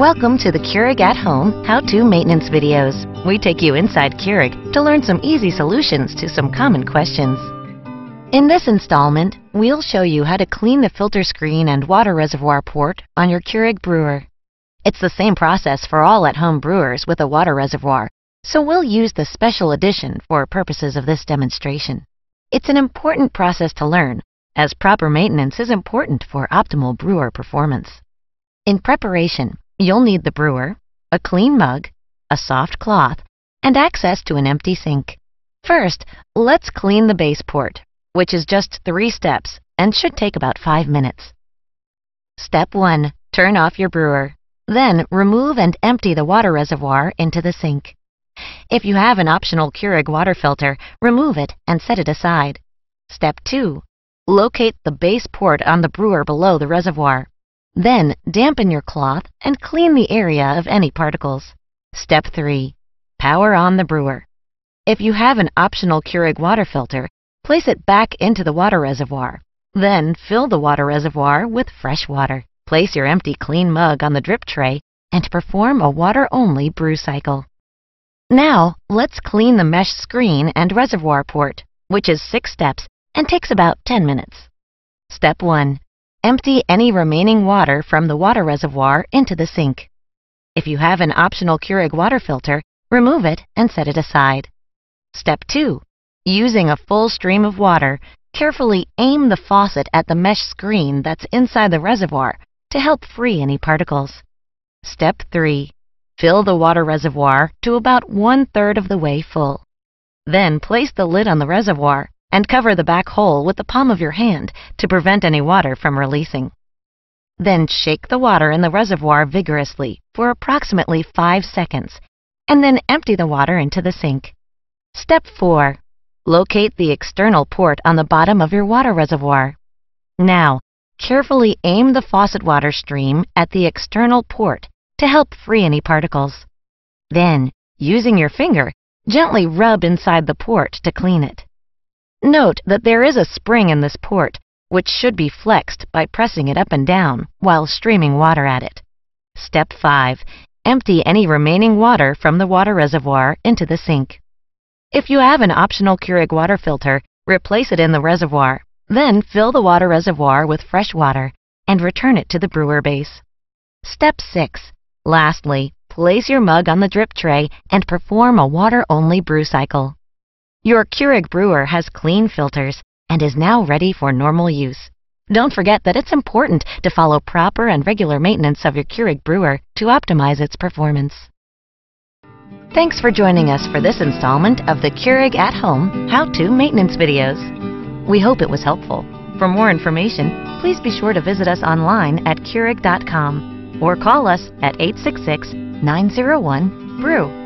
Welcome to the Keurig at Home How-To Maintenance Videos. We take you inside Keurig to learn some easy solutions to some common questions. In this installment, we'll show you how to clean the filter screen and water reservoir port on your Keurig brewer. It's the same process for all at-home brewers with a water reservoir, so we'll use the special edition for purposes of this demonstration. It's an important process to learn, as proper maintenance is important for optimal brewer performance. In preparation, You'll need the brewer, a clean mug, a soft cloth, and access to an empty sink. First, let's clean the base port, which is just three steps and should take about five minutes. Step 1. Turn off your brewer. Then remove and empty the water reservoir into the sink. If you have an optional Keurig water filter, remove it and set it aside. Step 2. Locate the base port on the brewer below the reservoir. Then dampen your cloth and clean the area of any particles. Step 3. Power on the brewer. If you have an optional Keurig water filter, place it back into the water reservoir. Then fill the water reservoir with fresh water. Place your empty clean mug on the drip tray and perform a water-only brew cycle. Now, let's clean the mesh screen and reservoir port, which is six steps and takes about 10 minutes. Step 1. Empty any remaining water from the water reservoir into the sink. If you have an optional Keurig water filter, remove it and set it aside. Step 2. Using a full stream of water, carefully aim the faucet at the mesh screen that's inside the reservoir to help free any particles. Step 3. Fill the water reservoir to about one-third of the way full. Then place the lid on the reservoir and cover the back hole with the palm of your hand to prevent any water from releasing. Then shake the water in the reservoir vigorously for approximately 5 seconds, and then empty the water into the sink. Step 4. Locate the external port on the bottom of your water reservoir. Now, carefully aim the faucet water stream at the external port to help free any particles. Then, using your finger, gently rub inside the port to clean it. Note that there is a spring in this port, which should be flexed by pressing it up and down while streaming water at it. Step 5. Empty any remaining water from the water reservoir into the sink. If you have an optional Keurig water filter, replace it in the reservoir, then fill the water reservoir with fresh water and return it to the brewer base. Step 6. Lastly, place your mug on the drip tray and perform a water-only brew cycle. Your Keurig brewer has clean filters and is now ready for normal use. Don't forget that it's important to follow proper and regular maintenance of your Keurig brewer to optimize its performance. Thanks for joining us for this installment of the Keurig at Home How-To Maintenance Videos. We hope it was helpful. For more information, please be sure to visit us online at Keurig.com or call us at 866-901-BREW.